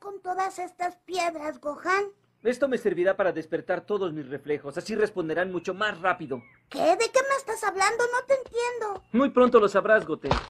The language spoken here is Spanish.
con todas estas piedras, Gohan? Esto me servirá para despertar todos mis reflejos, así responderán mucho más rápido. ¿Qué? ¿De qué me estás hablando? No te entiendo. Muy pronto lo sabrás, Goten.